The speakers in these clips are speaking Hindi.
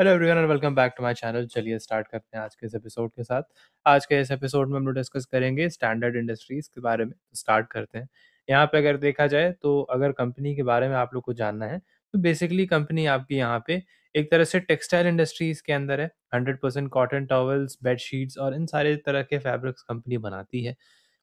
Hello everyone and welcome back to my channel चलिए स्टार्ट करते हैं आज के इस एपिसोड के साथ आज के इस एपिसोड में हम लोग डिस्कस करेंगे स्टैंडर्ड इंडस्ट्रीज के बारे में स्टार्ट तो करते हैं यहाँ पे अगर देखा जाए तो अगर कंपनी के बारे में आप लोग को जानना है तो बेसिकली कंपनी आपकी यहाँ पे एक तरह से टेक्सटाइल इंडस्ट्रीज के अंदर है hundred percent cotton towels bedsheets और इन सारे तरह के फैब्रिक्स कंपनी बनाती है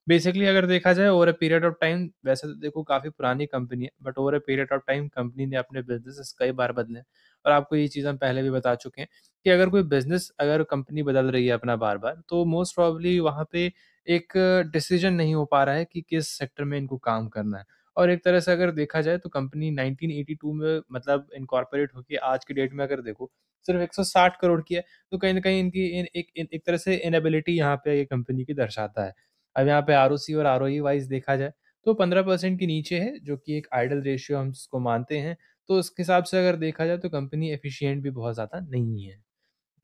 बेसिकली अगर देखा जाए over a period of time वैसे तो देखो काफ़ी पुरानी कंपनी है but over a period of time company ने अपने बिजनेस कई बार बदले और आपको ये चीज़ हम पहले भी बता चुके हैं कि अगर कोई बिजनेस अगर कंपनी बदल रही है अपना बार बार तो मोस्ट प्रॉबली वहाँ पे एक डिसीजन नहीं हो पा रहा है कि किस सेक्टर में इनको काम करना है और एक तरह से अगर देखा जाए तो कंपनी 1982 में मतलब इनकॉर्पोरेट होकर आज की डेट में अगर देखो सिर्फ 160 करोड़ की है तो कहीं ना कहीं इनकी इन, एक इन, एक तरह से इनएबिलिटी यहाँ पे ये यह कंपनी की दर्शाता है अब यहाँ पे आर और आर वाइज e देखा जाए तो पंद्रह परसेंट के नीचे है जो कि एक आइडल रेशियो हम इसको मानते हैं तो उसके हिसाब से अगर देखा जाए तो कंपनी एफिशिएंट भी बहुत ज़्यादा नहीं है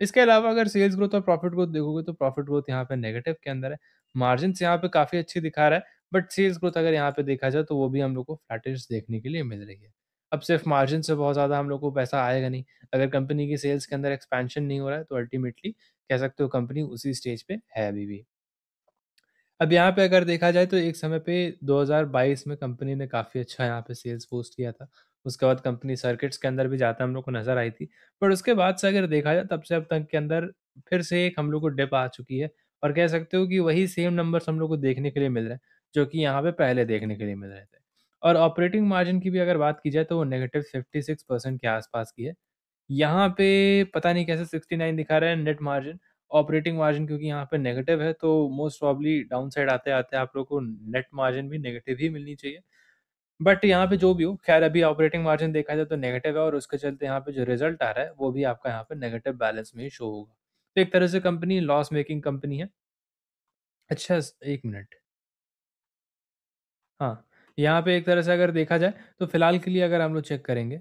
इसके अलावा अगर सेल्स ग्रोथ और प्रॉफिट ग्रोथ देखोगे तो प्रॉफिट ग्रोथ यहाँ पे नेगेटिव के अंदर है मार्जिन यहाँ पे काफ़ी अच्छी दिखा रहा है बट सेल्स ग्रोथ अगर यहाँ पे देखा जाए तो वो भी हम लोग को फ्लैटिश देखने के लिए मिल रही है अब सिर्फ मार्जिन से बहुत ज़्यादा हम लोग को पैसा आएगा नहीं अगर कंपनी की सेल्स के अंदर एक्सपेंशन नहीं हो रहा है तो अल्टीमेटली कह सकते हो कंपनी उसी स्टेज पे है अभी भी अब यहाँ पे अगर देखा जाए तो एक समय पे 2022 में कंपनी ने काफ़ी अच्छा यहाँ पे सेल्स बूस्ट किया था। उसके बाद कंपनी सर्किट्स के अंदर भी जाता हम लोग को नज़र आई थी। बट उसके बाद से अगर देखा जाए तब से अब तक के अंदर फिर से एक हम लोग को डिप आ चुकी है और कह सकते हो कि वही सेम नंबर्स हम लोग को देखने के लिए मिल रहे हैं, जो कि यहाँ पे पहले देखने के लिए मिल रहे थे। और ऑपरेटिंग मार्जिन की भी अगर बात की जाए तो वो नेगेटिव फिफ्टी के आसपास की है। यहाँ पे पता नहीं कैसे सिक्सटी दिखा रहे हैं नेट मार्जिन ऑपरेटिंग मार्जिन क्योंकि यहाँ पे नेगेटिव है तो मोस्ट प्रॉब्ली डाउन साइड आते आते आप लोग को नेट मार्जिन भी नेगेटिव ही मिलनी चाहिए बट यहाँ पे जो भी हो खैर अभी ऑपरेटिंग मार्जिन देखा जाए तो नेगेटिव है और उसके चलते यहाँ पे जो रिजल्ट आ रहा है वो भी आपका यहाँ पे नेगेटिव बैलेंस में ही शो होगा तो एक तरह से कंपनी लॉस मेकिंग कंपनी है अच्छा एक मिनट हाँ यहाँ पे एक तरह से अगर देखा जाए तो फिलहाल के लिए अगर हम लोग चेक करेंगे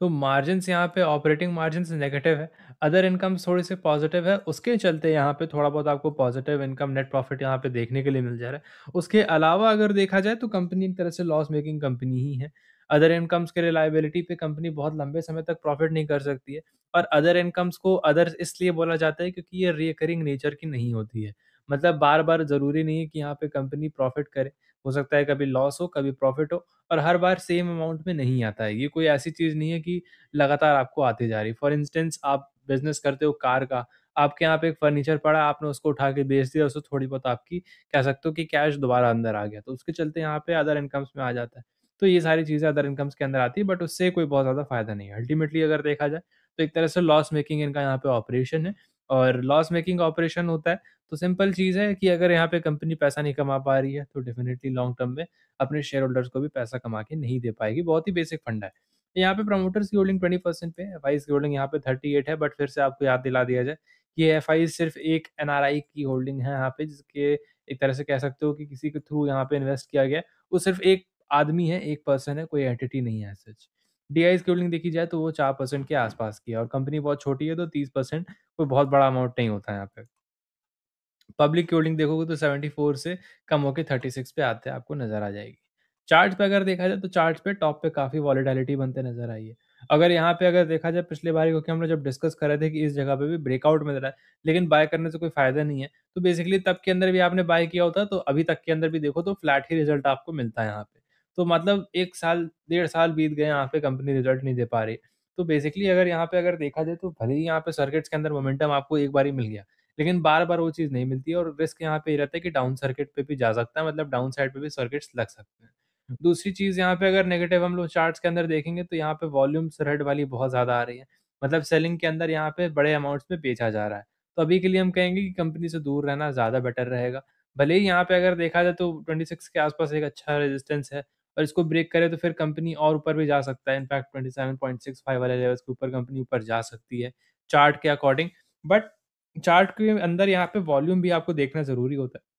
तो मार्जिन यहाँ पे ऑपरेटिंग मार्जिन नेगेटिव है, अदर इनकम थोड़ी से पॉज़िटिव है, उसके चलते यहाँ पे थोड़ा बहुत आपको पॉज़िटिव इनकम नेट प्रॉफ़िट यहाँ पे देखने के लिए मिल जा रहा है। उसके अलावा अगर देखा जाए तो कंपनी एक तरह से लॉस मेकिंग कंपनी ही है। अदर इनकम्स के रिलायबिलिटी पे कंपनी बहुत लंबे समय तक प्रॉफ़िट नहीं कर सकती है और अदर इनकम्स को अदर इसलिए बोला जाता है क्योंकि ये रिकरिंग नेचर की नहीं होती है। मतलब बार-बार ज़रूरी नहीं है कि यहाँ पे कंपनी प्रॉफ़िट करे। हो सकता है कभी लॉस हो कभी प्रॉफिट हो और हर बार सेम अमाउंट में नहीं आता है ये कोई ऐसी चीज़ नहीं है कि लगातार आपको आती जा रही फॉर इंस्टेंस आप बिजनेस करते हो कार का आपके यहाँ पे एक फर्नीचर पड़ा आपने उसको उठा के बेच दिया उसको थोड़ी बहुत आपकी कह सकते हो कि कैश दोबारा अंदर आ गया तो उसके चलते यहाँ पे अदर इनकम्स में आ जाता है तो ये सारी चीज़ें अदर इनकम्स के अंदर आती है बट उससे कोई बहुत ज़्यादा फायदा नहीं है अल्टीमेटली अगर देखा जाए तो एक तरह से लॉस मेकिंग इनका यहाँ पे ऑपरेशन है और लॉस मेकिंग ऑपरेशन होता है तो सिंपल चीज़ है कि अगर यहाँ पे कंपनी पैसा नहीं कमा पा रही है तो डेफिनेटली लॉन्ग टर्म में अपने शेयर होल्डर्स को भी पैसा कमा के नहीं दे पाएगी बहुत ही बेसिक फंड है यहाँ पे प्रमोटर्स की होल्डिंग ट्वेंटी परसेंट पे एफ की होल्डिंग यहाँ पे थर्टी एट है बट फिर से आपको याद दिला दिया जाए ये एफ सिर्फ एक एन की होल्डिंग है यहाँ पे जिसके एक तरह से कह सकते हो कि किसी के थ्रू यहाँ पे इन्वेस्ट किया गया वो सिर्फ एक आदमी है एक पर्सन है कोई एंटिटी नहीं है सच डीआई स्केलिंग देखी जाए तो वो चार परसेंट के आसपास की है और कंपनी बहुत छोटी है तो तीस परसेंट कोई बहुत बड़ा अमाउंट नहीं होता है यहाँ पे पब्लिक होल्डिंग देखोगे तो सेवेंटी फोर से कम होकर थर्टी सिक्स पे आते हैं आपको नजर आ जाएगी चार्ट पे अगर देखा जाए तो चार्ट पे टॉप पे काफी वॉलेटिलिटी बनते नजर आई है अगर यहाँ पे अगर देखा जाए पिछले बार क्योंकि हम लोग जब डिस्कस कर रहे थे कि इस जगह पे भी ब्रेकआउट मिल रहा है लेकिन बाय करने से कोई फायदा नहीं है तो बेसिकली तब के अंदर भी आपने बाय किया होता तो अभी तक के अंदर भी देखो तो फ्लैट ही रिजल्ट आपको मिलता है यहाँ पे तो मतलब एक साल डेढ़ साल बीत गए यहाँ पे कंपनी रिजल्ट नहीं दे पा रही तो बेसिकली अगर यहाँ पे अगर देखा जाए तो भले ही यहाँ पे सर्किट्स के अंदर मोमेंटम आपको एक बार ही मिल गया लेकिन बार बार वो चीज़ नहीं मिलती और रिस्क यहाँ पे रहता है कि डाउन सर्किट पे भी जा सकता है मतलब डाउन साइड पे भी सर्किट्स लग सकते हैं हम्म। दूसरी चीज़ यहाँ पे अगर नेगेटिव हम लोग चार्ट्स के अंदर देखेंगे तो यहाँ पे वॉल्यूम्स रेड वाली बहुत ज़्यादा आ रही है मतलब सेलिंग के अंदर यहाँ पे बड़े अमाउंट्स में बेचा जा रहा है तो अभी के लिए हम कहेंगे कि कंपनी से दूर रहना ज़्यादा बेटर रहेगा भले ही यहाँ पे अगर देखा जाए तो 26 के आसपास एक अच्छा रेजिस्टेंस है और इसको ब्रेक करे तो फिर कंपनी और ऊपर भी जा सकता है in fact twenty seven point six five वाले लेवल्स के ऊपर कंपनी ऊपर जा सकती है चार्ट के अकॉर्डिंग बट चार्ट के अंदर यहाँ पे वॉल्यूम भी आपको देखना ज़रूरी होता है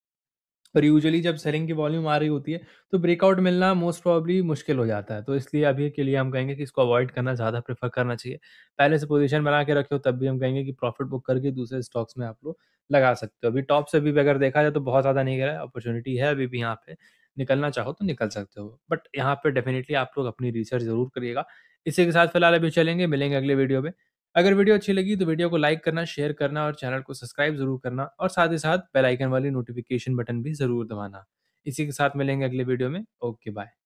पर यूजुअली जब सेलिंग की वॉल्यूम आ रही होती है तो ब्रेकआउट मिलना मोस्ट प्रॉब्ली मुश्किल हो जाता है तो इसलिए अभी के लिए हम कहेंगे कि इसको अवॉइड करना ज़्यादा प्रेफर करना चाहिए पहले से पोजीशन बना के रखे हो तब भी हम कहेंगे कि प्रॉफिट बुक करके दूसरे स्टॉक्स में आप लोग लगा सकते हो अभी टॉप से भी अगर देखा जाए तो बहुत ज़्यादा नहीं गिरा अपॉर्चुनिटी है अभी भी यहाँ पे निकलना चाहो तो निकल सकते हो। बट यहाँ पर डेफ़िनेटली आप लोग अपनी रिसर्च ज़रूर करिएगा। इसी के साथ फिलहाल अभी चलेंगे, मिलेंगे अगले वीडियो में। अगर वीडियो अच्छी लगी तो वीडियो को लाइक करना, शेयर करना और चैनल को सब्सक्राइब ज़रूर करना और साथ ही साथ बेल आइकन वाली नोटिफ़िकेशन बटन भी ज़रूर दबाना। इसी के साथ मिलेंगे अगले वीडियो में। Okay, bye.